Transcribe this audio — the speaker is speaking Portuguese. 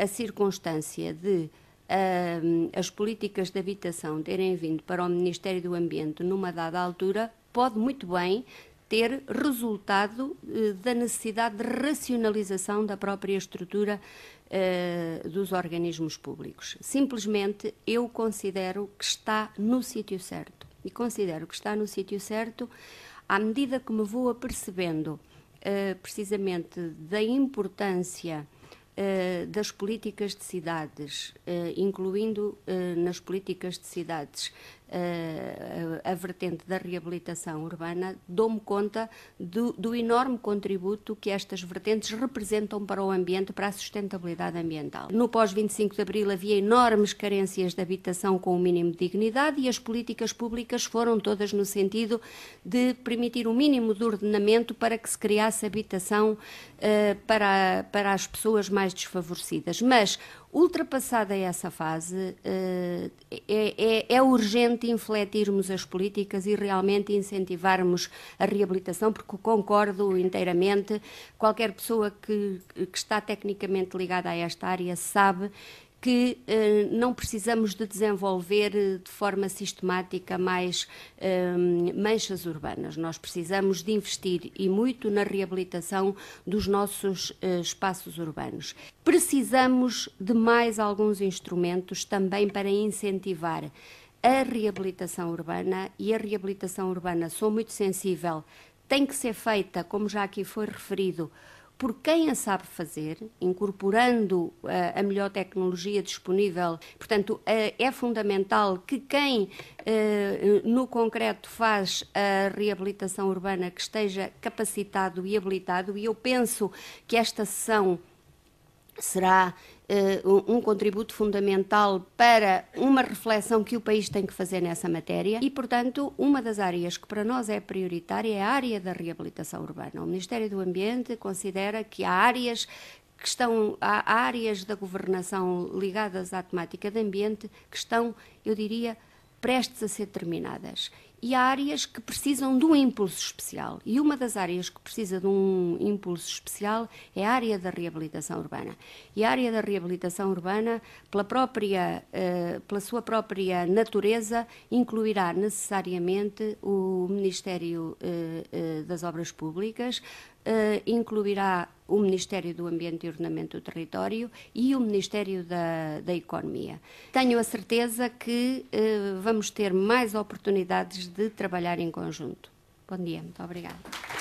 a circunstância de uh, as políticas de habitação terem vindo para o Ministério do Ambiente numa dada altura pode muito bem ter resultado uh, da necessidade de racionalização da própria estrutura uh, dos organismos públicos. Simplesmente eu considero que está no sítio certo. E considero que está no sítio certo à medida que me vou apercebendo eh, precisamente da importância eh, das políticas de cidades, uh, incluindo eh, nas políticas de cidades a, a vertente da reabilitação urbana, dou-me conta do, do, enorme contributo que estas vertentes representam para o ambiente, para a sustentabilidade ambiental. No pós-25 de Abril havia enormes carências de habitação com o mínimo de dignidade e as políticas públicas foram todas no sentido de permitir o mínimo de ordenamento para que se criasse habitação uh, para, para as pessoas mais mais desfavorecidas. Mas, ultrapassada essa fase, eh, é, é, é, urgente infletirmos as políticas e realmente incentivarmos a reabilitação, porque concordo inteiramente, qualquer pessoa que, que está tecnicamente ligada a esta área sabe que eh, não precisamos de desenvolver eh, de forma sistemática mais eh, manchas urbanas. Nós precisamos de investir e muito na reabilitação dos nossos eh, espaços urbanos. Precisamos de mais alguns instrumentos também para incentivar a reabilitação urbana e a reabilitação urbana, sou muito sensível, tem que ser feita, como já aqui foi referido, por quem a sabe fazer, incorporando eh, a melhor tecnologia disponível. Portanto, eh, é fundamental que quem eh, no concreto faz a reabilitação urbana que esteja capacitado e habilitado, e eu penso que esta sessão será uh, um contributo fundamental para uma reflexão que o país tem que fazer nessa matéria e, portanto, uma das áreas que para nós é prioritária é a área da reabilitação urbana. O Ministério do Ambiente considera que há áreas que estão há áreas da governação ligadas à temática de ambiente que estão, eu diria, prestes a ser terminadas e há áreas que precisam de um impulso especial. E uma das áreas que precisa de um impulso especial é a área da reabilitação urbana. E a área da reabilitação urbana, pela, própria, eh, pela sua própria natureza, incluirá necessariamente o Ministério eh, eh, das Obras Públicas, incluirá o Ministério do Ambiente e Ordenamento do Território e o Ministério da, da Economia. Tenho a certeza que eh, vamos ter mais oportunidades de trabalhar em conjunto. Bom dia, muito obrigada.